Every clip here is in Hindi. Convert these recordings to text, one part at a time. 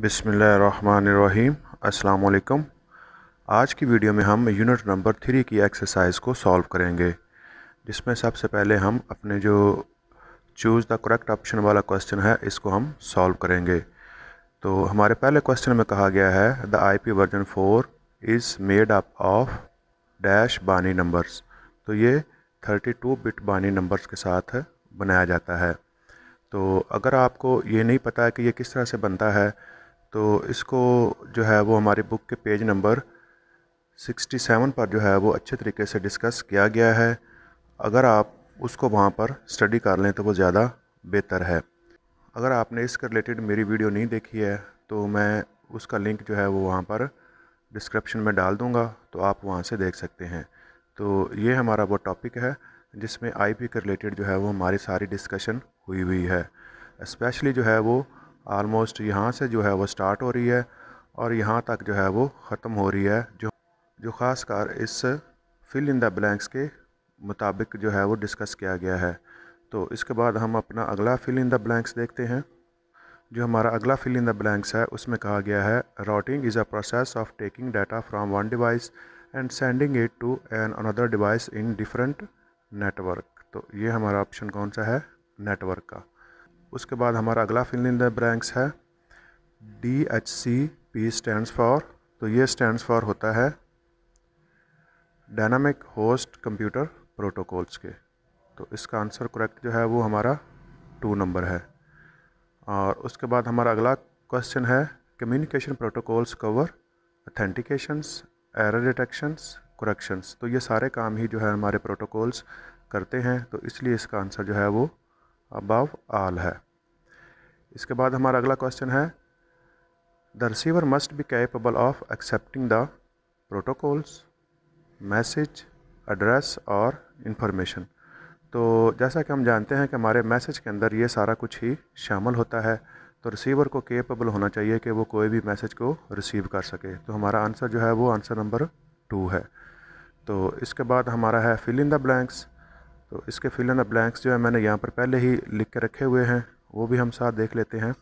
बिसमीम् अल्लाम आज की वीडियो में हम यूनिट नंबर थ्री की एक्सरसाइज को सॉल्व करेंगे जिसमें सबसे पहले हम अपने जो चूज़ द करेक्ट ऑप्शन वाला क्वेश्चन है इसको हम सॉल्व करेंगे तो हमारे पहले क्वेश्चन में कहा गया है the IP version four is made up of dash binary numbers तो ये टू बिट बानी नंबर्स के साथ बनाया जाता है तो अगर आपको ये नहीं पता है कि ये किस तरह से बनता है तो इसको जो है वो हमारी बुक के पेज नंबर 67 पर जो है वो अच्छे तरीके से डिस्कस किया गया है अगर आप उसको वहाँ पर स्टडी कर लें तो वो ज़्यादा बेहतर है अगर आपने इसके रिलेटेड मेरी वीडियो नहीं देखी है तो मैं उसका लिंक जो है वो वहाँ पर डिस्क्रिप्शन में डाल दूँगा तो आप वहाँ से देख सकते हैं तो ये हमारा वो टॉपिक है जिसमें आईपी के रिलेटेड जो है वो हमारी सारी डिस्कशन हुई हुई है स्पेशली जो है वो आलमोस्ट यहाँ से जो है वो स्टार्ट हो रही है और यहाँ तक जो है वो ख़त्म हो रही है जो जो ख़ास कर इस फिल इन द ब्लैंक्स के मुताबिक जो है वो डिस्कस किया गया है तो इसके बाद हम अपना अगला फिल इन द ब्लैंक्स देखते हैं जो हमारा अगला फिल इन द ब्लैंक्स है उसमें कहा गया है routing is a process of taking data from one device and sending it to an another device in different network तो ये हमारा ऑप्शन कौन सा है नेटवर्क का उसके बाद हमारा अगला फिल इन द है D H C P stand for तो ये स्टैंड फॉर होता है डायनामिक होस्ट कंप्यूटर प्रोटोकॉल्स के तो इसका आंसर करेक्ट जो है वो हमारा टू नंबर है और उसके बाद हमारा अगला क्वेश्चन है communication protocols cover authentications error detections corrections तो ये सारे काम ही जो है हमारे प्रोटोकॉल्स करते हैं तो इसलिए इसका आंसर जो है वो अबव आल है इसके बाद हमारा अगला क्वेश्चन है the receiver must be capable of accepting the protocols message address और इंफॉर्मेशन तो जैसा कि हम जानते हैं कि हमारे मैसेज के अंदर ये सारा कुछ ही शामिल होता है तो रिसीवर को केपेबल होना चाहिए कि वो कोई भी मैसेज को रिसीव कर सके तो हमारा आंसर जो है वो आंसर नंबर टू है तो इसके बाद हमारा है फिल इन द ब्लैंक्स तो इसके फिल इन द ब्लैंक्स जो है मैंने यहाँ पर पहले ही लिख के रखे हुए हैं वो भी हम साथ देख लेते हैं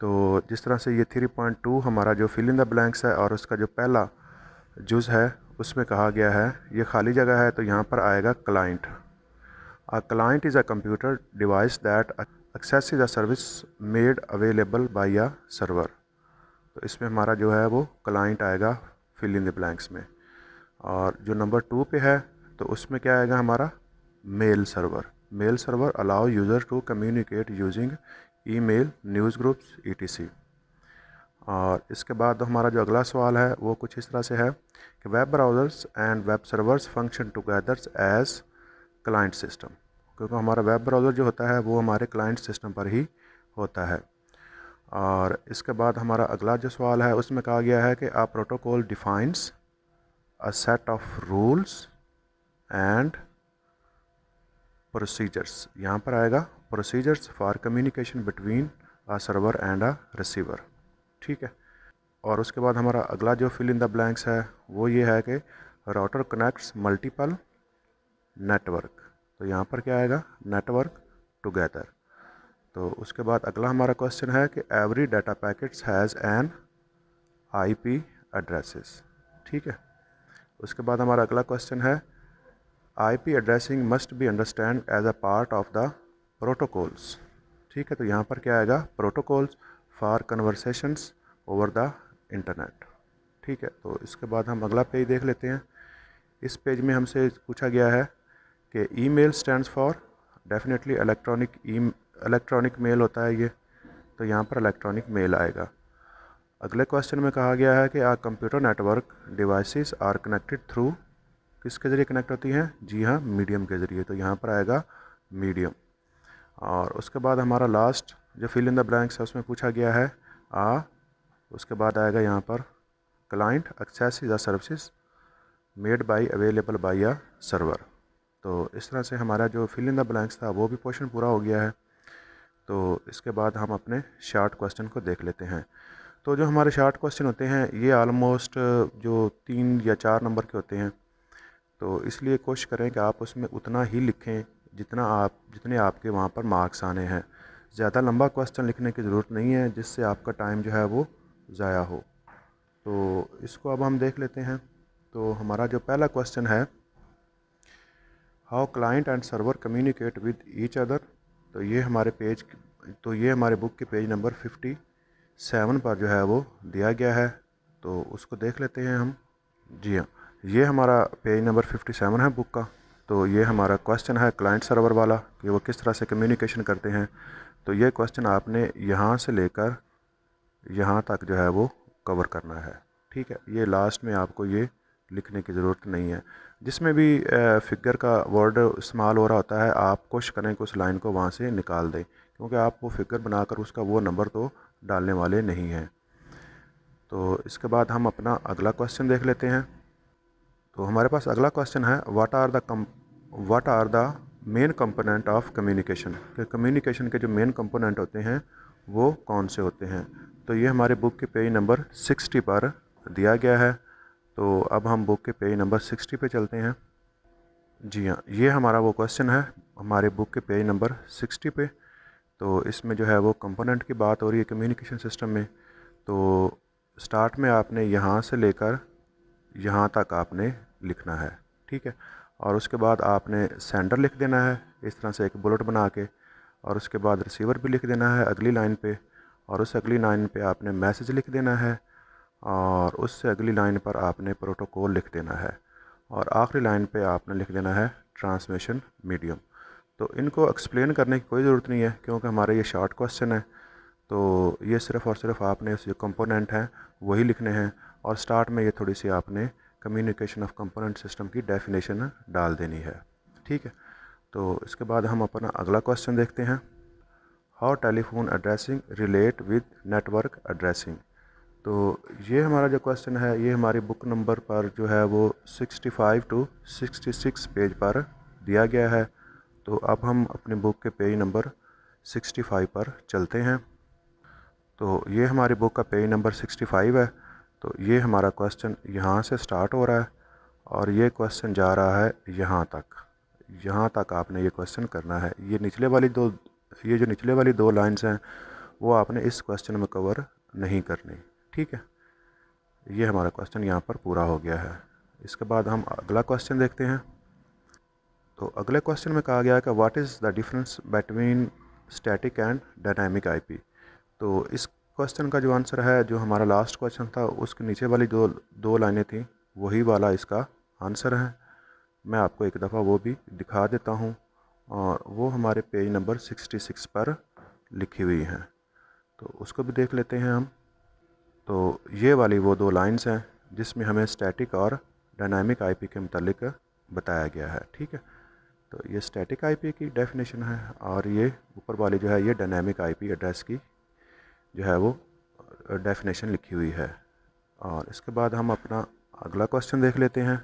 तो जिस तरह से ये थ्री पॉइंट टू हमारा जो फिल इन द ब्लैंक्स है और उसका जो पहला जुज़ है उसमें कहा गया है ये खाली जगह है तो यहाँ पर आएगा client a client is a computer device that access is a service made available by a server तो इसमें हमारा जो है वो क्लाइंट आएगा फिल इन द ब्लैंक्स में और जो नंबर टू पे है तो उसमें क्या आएगा हमारा mail server mail server allow user to communicate using email news groups ईटीसी और इसके बाद तो हमारा जो अगला सवाल है वो कुछ इस तरह से है कि web browsers and web servers function togethers as client system क्योंकि हमारा वेब ब्राउज़र जो होता है वो हमारे क्लाइंट सिस्टम पर ही होता है और इसके बाद हमारा अगला जो सवाल है उसमें कहा गया है कि a protocol defines a set of rules and procedures यहाँ पर आएगा procedures for communication between a server and a receiver ठीक है और उसके बाद हमारा अगला जो फिल इन द ब्लैंक्स है वो ये है कि राउटर कनेक्ट्स मल्टीपल नेटवर्क तो यहाँ पर क्या आएगा नेटवर्क टुगेदर तो उसके बाद अगला हमारा क्वेश्चन है कि every data packets has an IP addresses ठीक है उसके बाद हमारा अगला क्वेश्चन है IP addressing must be understand as a part of the protocols ठीक है तो यहाँ पर क्या आएगा protocols for conversations over the internet ठीक है तो इसके बाद हम अगला पेज देख लेते हैं इस पेज में हमसे पूछा गया है कि email stand for definitely electronic E electronic mail होता है ये तो यहाँ पर इलेक्ट्रॉनिक मेल आएगा अगले क्वेश्चन में कहा गया है कि a computer network devices are connected through किसके ज़रिए कनेक्ट होती हैं जी हाँ मीडियम के ज़रिए तो यहाँ पर आएगा मीडियम और उसके बाद हमारा लास्ट जो फिल इन द ब्लैंक्स है उसमें पूछा गया है आ उसके बाद आएगा यहाँ पर क्लाइंट एक्सेस या services made by available by या सर्वर तो इस तरह से हमारा जो फिल इन द ब्लैंक्स था वो भी पोर्शन पूरा हो गया है तो इसके बाद हम अपने शार्ट क्वेश्चन को देख लेते हैं तो जो हमारे शार्ट क्वेश्चन होते हैं ये आलमोस्ट जो तीन या चार नंबर के होते हैं तो इसलिए कोशिश करें कि आप उसमें उतना ही लिखें जितना आप जितने आपके वहाँ पर मार्क्स आने हैं ज़्यादा लंबा क्वेश्चन लिखने की ज़रूरत नहीं है जिससे आपका टाइम जो है वो ज़ाया हो तो इसको अब हम देख लेते हैं तो हमारा जो पहला क्वेश्चन है how client and server communicate with each other तो ये हमारे पेज तो ये हमारे बुक के पेज नंबर फिफ्टी सेवन पर जो है वो दिया गया है तो उसको देख लेते हैं हम जी हाँ ये हमारा पेज नंबर 57 है बुक का तो ये हमारा क्वेश्चन है क्लाइंट सर्वर वाला कि वो किस तरह से कम्युनिकेशन करते हैं तो ये क्वेश्चन आपने यहाँ से लेकर यहाँ तक जो है वो कवर करना है ठीक है ये लास्ट में आपको ये लिखने की ज़रूरत नहीं है जिसमें भी फिगर का वर्ड इस्तेमाल हो रहा होता है आप कोशिश करें कि उस लाइन को वहाँ से निकाल दें क्योंकि आप वो फिगर बनाकर उसका वो नंबर तो डालने वाले नहीं हैं तो इसके बाद हम अपना अगला क्वेश्चन देख लेते हैं तो हमारे पास अगला क्वेश्चन है what are the com what are the main component of communication कि कम्युनिकेशन के जो मेन कंपोनेंट होते हैं वो कौन से होते हैं तो ये हमारे बुक के पेज नंबर सिक्सटी पर दिया गया है तो अब हम बुक के पेज नंबर सिक्सटी पे चलते हैं जी हाँ ये हमारा वो क्वेश्चन है हमारे बुक के पेज नंबर सिक्सटी पे तो इसमें जो है वो कंपोनेंट की बात हो रही है कम्युनिकेशन सिस्टम में तो स्टार्ट में आपने यहाँ से लेकर यहाँ तक आपने लिखना है ठीक है और उसके बाद आपने सेंडर लिख देना है इस तरह से एक बुलेट बना के और उसके बाद रिसीवर भी लिख देना है अगली लाइन पे और उस अगली लाइन पे आपने मैसेज लिख देना है और उससे अगली लाइन पर आपने प्रोटोकॉल लिख देना है और आखिरी लाइन पे आपने लिख देना है ट्रांसमिशन मीडियम तो इनको एक्सप्लेन करने की कोई ज़रूरत नहीं है क्योंकि हमारे ये शॉर्ट क्वेश्चन है तो ये सिर्फ़ और सिर्फ आपने जो कंपोनेंट हैं वही लिखने हैं और स्टार्ट में ये थोड़ी सी आपने कम्युनिकेशन ऑफ कंपोनेंट सिस्टम की डेफिनेशन डाल देनी है ठीक है तो इसके बाद हम अपना अगला क्वेश्चन देखते हैं how telephone addressing relate with network addressing तो ये हमारा जो क्वेश्चन है ये हमारी बुक नंबर पर जो है वो 65 टू 66 पेज पर दिया गया है तो अब हम अपनी बुक के पेज नंबर 65 पर चलते हैं तो ये हमारी बुक का पेज नंबर 65 है तो ये हमारा क्वेश्चन यहाँ से स्टार्ट हो रहा है और ये क्वेश्चन जा रहा है यहाँ तक यहाँ तक आपने ये क्वेश्चन करना है ये निचले वाली दो ये जो निचले वाली दो लाइंस हैं वो आपने इस क्वेश्चन में कवर नहीं करनी ठीक है ये हमारा क्वेश्चन यहाँ पर पूरा हो गया है इसके बाद हम अगला क्वेश्चन देखते हैं तो अगले क्वेश्चन में कहा गया है कि what is the difference between static and dynamic IP तो इस क्वेश्चन का जो आंसर है जो हमारा लास्ट क्वेश्चन था उसके नीचे वाली जो दो लाइनें थी वही वाला इसका आंसर है मैं आपको एक दफ़ा वो भी दिखा देता हूँ और वो हमारे पेज नंबर 66 पर लिखी हुई हैं तो उसको भी देख लेते हैं हम तो ये वाली वो दो लाइंस हैं जिसमें हमें स्टैटिक और डायनामिक आईपी के मतलब बताया गया है ठीक है तो ये स्टैटिक आईपी की डेफिनेशन है और ये ऊपर वाली जो है ये डायनामिक आईपी एड्रेस की जो है वो डेफिनेशन लिखी हुई है और इसके बाद हम अपना अगला क्वेश्चन देख लेते हैं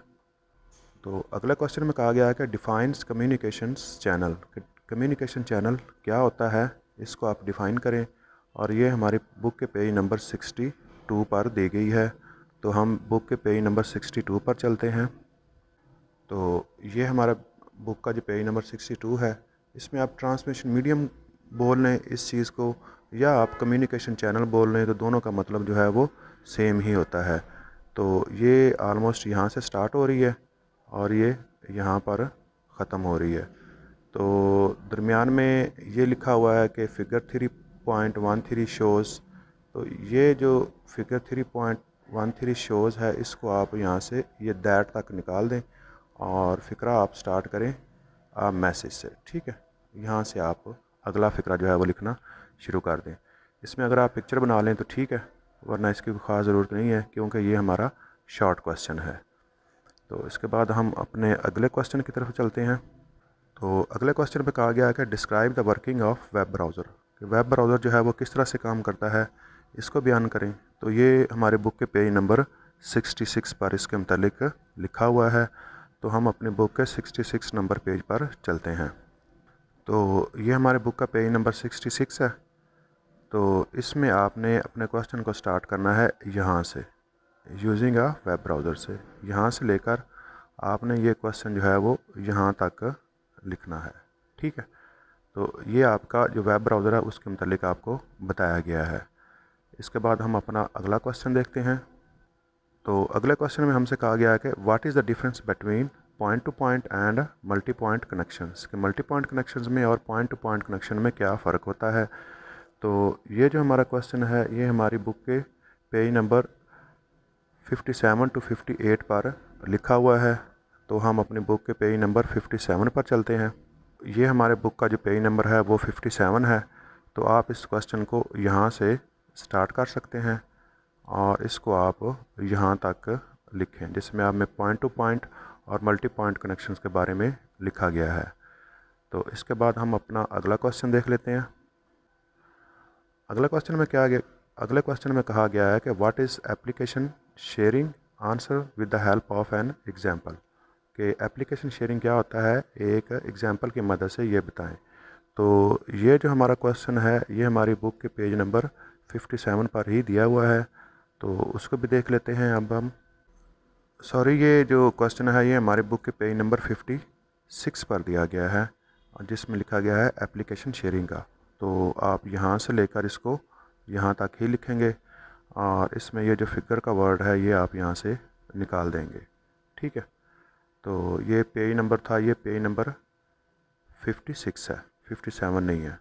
तो अगला क्वेश्चन में कहा गया है कि defines communication channel communication channel क्या होता है इसको आप डिफ़ाइन करें और ये हमारी बुक के पेज नंबर 62 पर दी गई है तो हम बुक के पेज नंबर 62 पर चलते हैं तो ये हमारा बुक का जो पेज नंबर 62 है इसमें आप ट्रांसमिशन मीडियम बोल लें इस चीज़ को या आप कम्युनिकेशन चैनल बोल लें तो दोनों का मतलब जो है वो सेम ही होता है तो ये आलमोस्ट यहाँ से स्टार्ट हो रही है और ये यहाँ पर ख़त्म हो रही है तो दरमियान में ये लिखा हुआ है कि figure three point one three shows तो ये जो figure three point one three shows है इसको आप यहाँ से ये दैट तक निकाल दें और फिक्रा आप स्टार्ट करें मैसेज से ठीक है यहाँ से आप अगला फ़िक्रा जो है वो लिखना शुरू कर दें इसमें अगर आप पिक्चर बना लें तो ठीक है वरना इसकी कोई ख़ास ज़रूरत नहीं है क्योंकि ये हमारा शॉर्ट क्वेश्चन है तो इसके बाद हम अपने अगले क्वेश्चन की तरफ चलते हैं तो अगले क्वेश्चन पे कहा गया है कि describe the working of web browser कि वेब ब्राउज़र जो है वो किस तरह से काम करता है इसको बयान करें तो ये हमारे बुक के पेज नंबर 66 पर इसके मतलब लिखा हुआ है तो हम अपने बुक के 66 नंबर पेज पर चलते हैं तो ये हमारे बुक का पेज नंबर सिक्सटी सिक्स है तो इसमें आपने अपने क्वेश्चन को स्टार्ट करना है यहाँ से यूजिंग अ वेब ब्राउज़र से यहाँ से लेकर आपने ये क्वेश्चन जो है वो यहाँ तक लिखना है ठीक है तो ये आपका जो वेब ब्राउज़र है उसके मतलब आपको बताया गया है इसके बाद हम अपना अगला क्वेश्चन देखते हैं तो अगले क्वेश्चन में हमसे कहा गया है कि what is the difference between point to point and multipoint connections के मल्टी पॉइंट कनेक्शंस में और पॉइंट टू पॉइंट कनेक्शन में क्या फ़र्क होता है तो ये जो हमारा क्वेश्चन है ये हमारी बुक के पेज नंबर 57 टू 58 पर लिखा हुआ है तो हम अपनी बुक के पेज नंबर 57 पर चलते हैं ये हमारे बुक का जो पेज नंबर है वो 57 है तो आप इस क्वेश्चन को यहाँ से स्टार्ट कर सकते हैं और इसको आप यहाँ तक लिखें जिसमें आप में पॉइंट टू पॉइंट और मल्टी पॉइंट कनेक्शंस के बारे में लिखा गया है तो इसके बाद हम अपना अगला क्वेश्चन देख लेते हैं अगला क्वेश्चन में क्या गया अगले क्वेश्चन में कहा गया है कि what is application sharing answer with the help of an example कि एप्लीकेशन शेयरिंग क्या होता है एक एग्जांपल की मदद से ये बताएं तो ये जो हमारा क्वेश्चन है ये हमारी बुक के पेज नंबर 57 पर ही दिया हुआ है तो उसको भी देख लेते हैं अब हम सॉरी ये जो क्वेश्चन है ये हमारे बुक के पेज नंबर फिफ्टी सिक्स पर दिया गया है जिसमें लिखा गया है एप्लीकेशन शेयरिंग का तो आप यहाँ से लेकर इसको यहाँ तक ही लिखेंगे और इसमें ये जो फिगर का वर्ड है ये आप यहाँ से निकाल देंगे ठीक है तो ये पेज नंबर था ये पेज नंबर फिफ्टी सिक्स है फिफ्टी सेवन नहीं है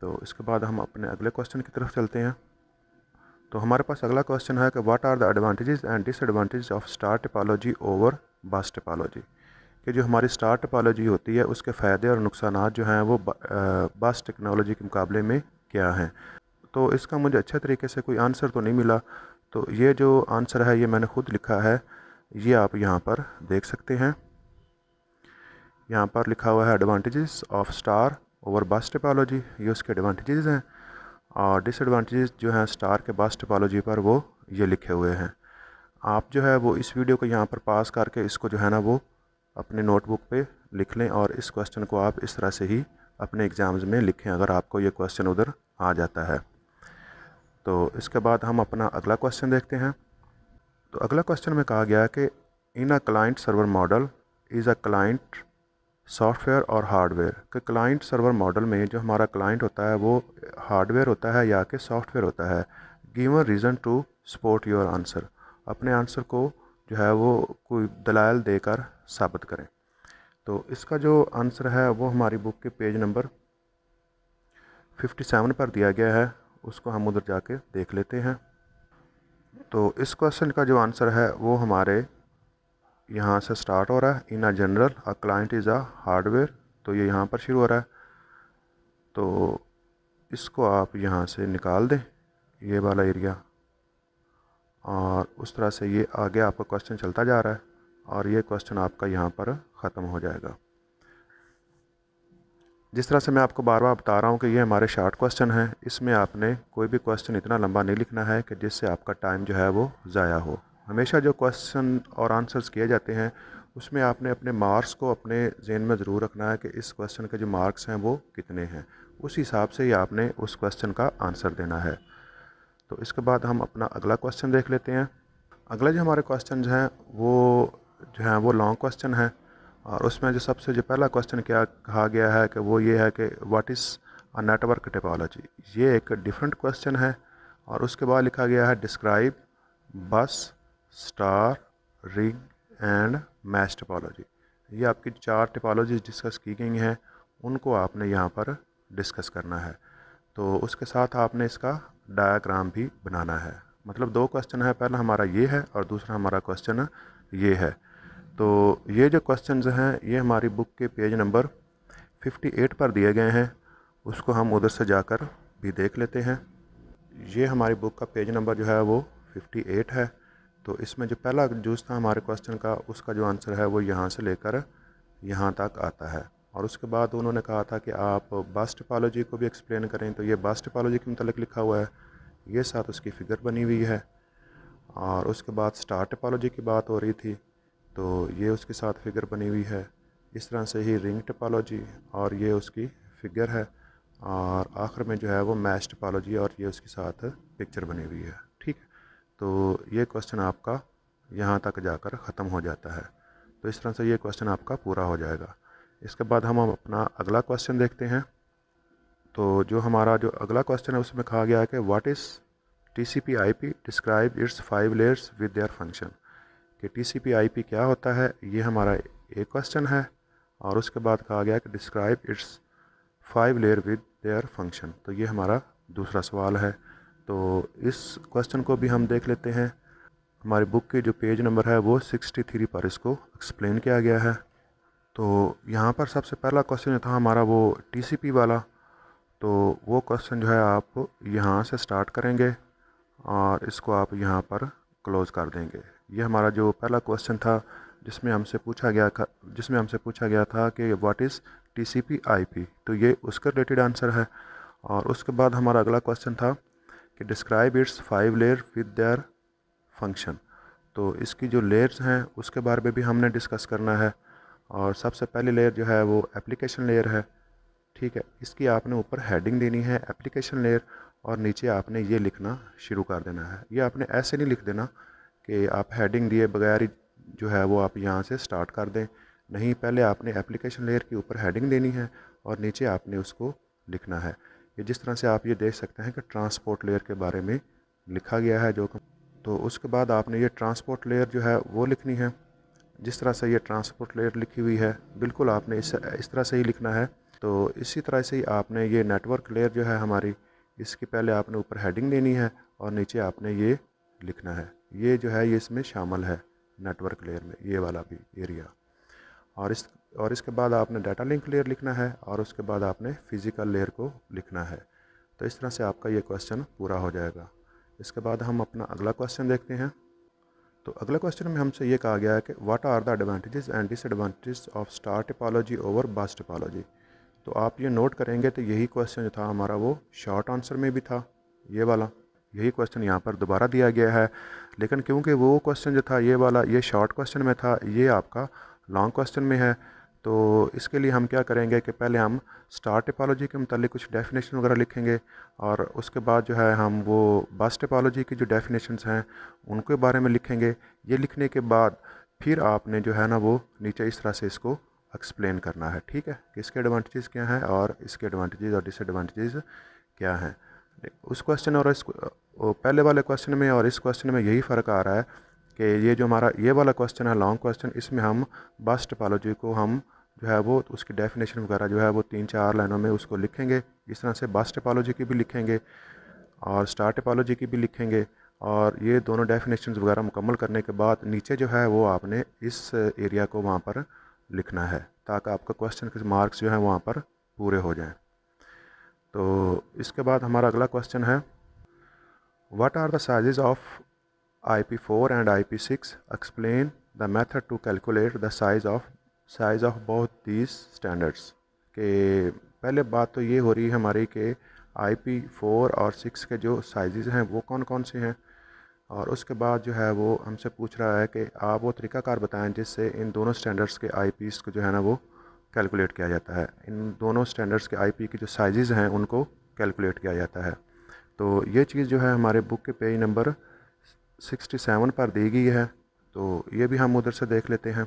तो इसके बाद हम अपने अगले क्वेश्चन की तरफ चलते हैं तो हमारे पास अगला क्वेश्चन है कि what are the advantages and disadvantages of star topology over bus topology कि जो हमारी स्टार टिपालोजी होती है उसके फ़ायदे और नुकसान जो हैं वो बस टेक्नोलॉजी के मुकाबले में क्या हैं तो इसका मुझे अच्छे तरीके से कोई आंसर तो नहीं मिला तो ये जो आंसर है ये मैंने खुद लिखा है ये आप यहाँ पर देख सकते हैं यहाँ पर लिखा हुआ है advantages of star over bus टिपालोजी ये उसके एडवांटेजेस हैं और डिसएडवांटेजेस जो हैं स्टार के बस टोपोलॉजी पर वो ये लिखे हुए हैं आप जो है वो इस वीडियो को यहाँ पर पास करके इसको जो है ना वो अपने नोटबुक पे लिख लें और इस क्वेश्चन को आप इस तरह से ही अपने एग्ज़ाम्स में लिखें अगर आपको ये क्वेश्चन उधर आ जाता है तो इसके बाद हम अपना अगला क्वेश्चन देखते हैं तो अगला क्वेश्चन में कहा गया है कि in a client server model is a client software और हार्डवेयर के क्लाइंट सर्वर मॉडल में जो हमारा क्लाइंट होता है वो हार्डवेयर होता है या कि सॉफ्टवेयर होता है given reason to support your answer अपने आंसर को जो है वो कोई दलाल देकर साबित करें तो इसका जो आंसर है वो हमारी बुक के पेज नंबर 57 पर दिया गया है उसको हम उधर जाके देख लेते हैं तो इस क्वेश्चन का जो आंसर है वो हमारे यहाँ से स्टार्ट हो रहा है in a general a client is a hardware तो ये यहाँ पर शुरू हो रहा है तो इसको आप यहाँ से निकाल दें ये वाला एरिया और उस तरह से ये आगे आपका क्वेश्चन चलता जा रहा है और ये क्वेश्चन आपका यहाँ पर ख़त्म हो जाएगा जिस तरह से मैं आपको बार बार बता रहा हूँ कि ये हमारे शार्ट क्वेश्चन हैं इसमें आपने कोई भी क्वेश्चन इतना लंबा नहीं लिखना है कि जिससे आपका टाइम जो है वो ज़ाया हो हमेशा जो क्वेश्चन और आंसर्स किए जाते हैं उसमें आपने अपने मार्क्स को अपने जेन में ज़रूर रखना है कि इस क्वेश्चन के जो मार्क्स हैं वो कितने हैं उस हिसाब से ही आपने उस क्वेश्चन का आंसर देना है तो इसके बाद हम अपना अगला क्वेश्चन देख लेते हैं अगले जो हमारे क्वेश्चन हैं वो जो हैं वो लॉन्ग क्वेश्चन हैं और उसमें जो सबसे जो पहला क्वेश्चन क्या कहा गया है कि वो ये है कि what is a network topology ये एक डिफरेंट क्वेश्चन है और उसके बाद लिखा गया है describe bus star ring and mesh topology ये आपकी चार टिपोलॉजीज डिस्कस की गई हैं उनको आपने यहाँ पर डिस्कस करना है तो उसके साथ आपने इसका डायाग्राम भी बनाना है मतलब दो क्वेश्चन है पहला हमारा ये है और दूसरा हमारा क्वेश्चन ये है तो ये जो क्वेश्चन हैं ये हमारी बुक के पेज नंबर 58 पर दिए गए हैं उसको हम उधर से जाकर भी देख लेते हैं ये हमारी बुक का पेज नंबर जो है वो 58 है तो इसमें जो पहला जूस था हमारे क्वेश्चन का उसका जो आंसर है वो यहाँ से लेकर यहाँ तक आता है और उसके बाद उन्होंने कहा था कि आप बस टिपालोजी को भी एक्सप्लेन करें तो ये बस टिपालोजी के मतलब लिखा हुआ है ये साथ उसकी फ़िगर बनी हुई है और उसके बाद स्टार टिपालोजी की बात हो रही थी तो ये उसके साथ फ़िगर बनी हुई है इस तरह से ही रिंग टिपालोजी और ये उसकी फ़िगर है और आखिर में जो है वो मैश टिपालोजी और ये उसके साथ पिक्चर बनी हुई है तो ये क्वेश्चन आपका यहाँ तक जाकर ख़त्म हो जाता है तो इस तरह से ये क्वेश्चन आपका पूरा हो जाएगा इसके बाद हम अपना अगला क्वेश्चन देखते हैं तो जो हमारा जो अगला क्वेश्चन है उसमें कहा गया है कि what is T C P I P describe its five layers with their function कि T C P I P क्या होता है ये हमारा एक क्वेश्चन है और उसके बाद कहा गया कि describe its five layer with their function तो ये हमारा दूसरा सवाल है तो इस क्वेश्चन को भी हम देख लेते हैं हमारी बुक के जो पेज नंबर है वो सिक्सटी थ्री पर इसको एक्सप्लेन किया गया है तो यहाँ पर सबसे पहला क्वेश्चन था हमारा वो टी वाला तो वो क्वेश्चन जो है आप यहाँ से स्टार्ट करेंगे और इसको आप यहाँ पर क्लोज़ कर देंगे ये हमारा जो पहला क्वेश्चन था जिसमें हमसे पूछा गया था जिसमें हमसे पूछा गया था कि what is T C P I P तो ये उसका रिलेटेड आंसर है और उसके बाद हमारा अगला क्वेश्चन था कि describe its five layer with their function तो इसकी जो लेयर्स हैं उसके बारे में भी हमने डिस्कस करना है और सबसे पहली लेयर जो है वो एप्लीकेशन लेयर है ठीक है इसकी आपने ऊपर हेडिंग देनी है एप्लीकेशन लेयर और नीचे आपने ये लिखना शुरू कर देना है ये आपने ऐसे नहीं लिख देना कि आप हेडिंग दिए बगैर ही जो है वो आप यहाँ से स्टार्ट कर दें नहीं पहले आपने एप्लीकेशन लेयर के ऊपर हेडिंग देनी है और नीचे आपने उसको लिखना है ये जिस तरह से आप ये देख सकते हैं कि ट्रांसपोर्ट लेयर के बारे में लिखा गया है जो तो उसके बाद आपने ये ट्रांसपोर्ट लेयर जो है वो लिखनी है जिस तरह से ये ट्रांसपोर्ट लेयर लिखी हुई है बिल्कुल आपने इस इस तरह से ही लिखना है तो इसी तरह से ही आपने ये नेटवर्क लेयर जो है हमारी इसके पहले आपने ऊपर हेडिंग देनी है और नीचे आपने ये लिखना है ये जो है ये इसमें शामिल है नेटवर्क लेयर में ये वाला भी एरिया और इस और इसके बाद आपने डाटा लिंक लेयर लिखना है और उसके बाद आपने फिज़िकल लेयर को लिखना है तो इस तरह से आपका ये क्वेश्चन पूरा हो जाएगा इसके बाद हम अपना अगला क्वेश्चन देखते हैं तो अगला क्वेश्चन में हमसे ये कहा गया है कि what are the advantages and disadvantages of star topology over bus topology तो आप ये नोट करेंगे तो यही क्वेश्चन जो था हमारा वो शॉर्ट आंसर में भी था ये वाला यही क्वेश्चन यहाँ पर दोबारा दिया गया है लेकिन क्योंकि वो क्वेश्चन जो था ये वाला ये शॉर्ट क्वेश्चन में था ये आपका लॉन्ग क्वेश्चन में है तो इसके लिए हम क्या करेंगे कि पहले हम स्टार टिपालोजी के मतलब कुछ डेफिनेशन वगैरह लिखेंगे और उसके बाद जो है हम वो बस टिपालोजी की जो डेफिनेशंस हैं उनके बारे में लिखेंगे ये लिखने के बाद फिर आपने जो है ना वो नीचे इस तरह से इसको एक्सप्लेन करना है ठीक है कि इसके एडवांटेजेस क्या हैं और इसके एडवांटेजेस और डिसएडवांटेजेस क्या हैं उस क्वेश्चन और इस पहले वाले क्वेश्चन में और इस क्वेश्चन में यही फ़र्क आ रहा है कि ये जो हमारा ये वाला क्वेश्चन है लॉन्ग क्वेश्चन इसमें हम बस टपालोजी को हम जो है वो उसकी डेफिनेशन वगैरह जो है वो तीन चार लाइनों में उसको लिखेंगे इस तरह से बस टपालोजी की भी लिखेंगे और स्टार टपालोजी की भी लिखेंगे और ये दोनों डेफिनेशन वगैरह मुकम्मल करने के बाद नीचे जो है वो आपने इस एरिया को वहाँ पर लिखना है ताकि आपका क्वेश्चन के मार्क्स जो हैं वहाँ पर पूरे हो जाएँ तो इसके बाद हमारा अगला क्वेश्चन है what are the size of IP4 and IP6 explain the method to calculate the size of size of both these standards के पहले बात तो ये हो रही है हमारी कि IP4 और 6 के जो sizes हैं वो कौन कौन से हैं और उसके बाद जो है वो हमसे पूछ रहा है कि आप वो तरीक़ाकार बताएं जिससे इन दोनों स्टैंडर्ड्स के आई को जो है ना वो कैलकुलेट किया जाता है इन दोनों स्टैंडर्ड्स के आई पी की जो साइज़ हैं उनको कैलकुलेट किया जाता है तो ये चीज़ जो है हमारे बुक के पेज नंबर 67 पर दी गई है तो ये भी हम उधर से देख लेते हैं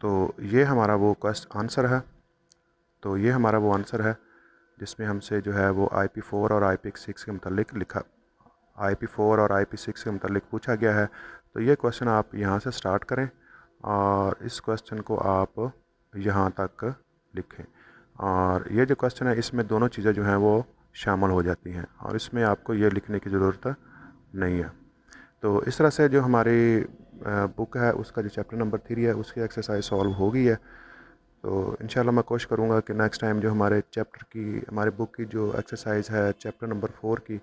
तो ये हमारा वो क्वेश्चन आंसर है तो ये हमारा वो आंसर है जिसमें हमसे जो है वो आई पी फोर और आई पी सिक्स के मतलब लिखा आई पी फोर और आई पी सिक्स के मतलब पूछा गया है तो ये क्वेश्चन आप यहाँ से स्टार्ट करें और इस क्वेश्चन को आप यहाँ तक लिखें और ये जो क्वेश्चन है इसमें दोनों चीज़ें जो हैं वो शामिल हो जाती हैं और इसमें आपको ये लिखने की ज़रूरत है नहीं है तो इस तरह से जो हमारी बुक है उसका जो चैप्टर नंबर थ्री है उसकी एक्सरसाइज सॉल्व हो गई है तो इन मैं कोशिश करूँगा कि नेक्स्ट टाइम जो हमारे चैप्टर की हमारे बुक की जो एक्सरसाइज है चैप्टर नंबर फोर की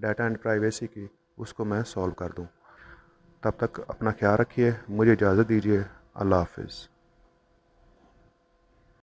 डाटा एंड प्राइवेसी की उसको मैं सॉल्व कर दूँ तब तक अपना ख्याल रखिए मुझे इजाज़त दीजिए अल्लाह हाफिज़